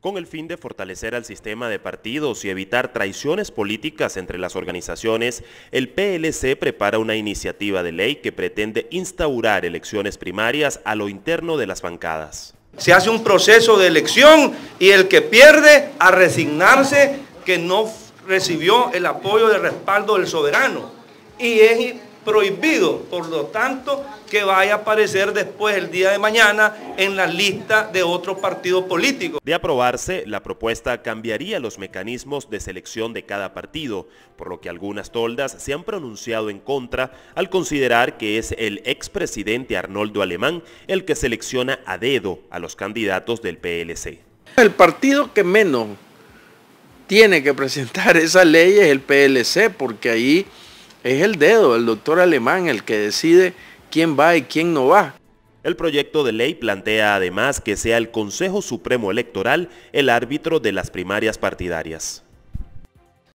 con el fin de fortalecer al sistema de partidos y evitar traiciones políticas entre las organizaciones, el PLC prepara una iniciativa de ley que pretende instaurar elecciones primarias a lo interno de las bancadas. Se hace un proceso de elección y el que pierde a resignarse que no recibió el apoyo de respaldo del soberano. Y es prohibido, por lo tanto, que vaya a aparecer después el día de mañana en la lista de otro partido político. De aprobarse, la propuesta cambiaría los mecanismos de selección de cada partido, por lo que algunas toldas se han pronunciado en contra al considerar que es el expresidente Arnoldo Alemán el que selecciona a dedo a los candidatos del PLC. El partido que menos tiene que presentar esa ley es el PLC, porque ahí es el dedo, el doctor alemán, el que decide quién va y quién no va. El proyecto de ley plantea además que sea el Consejo Supremo Electoral el árbitro de las primarias partidarias.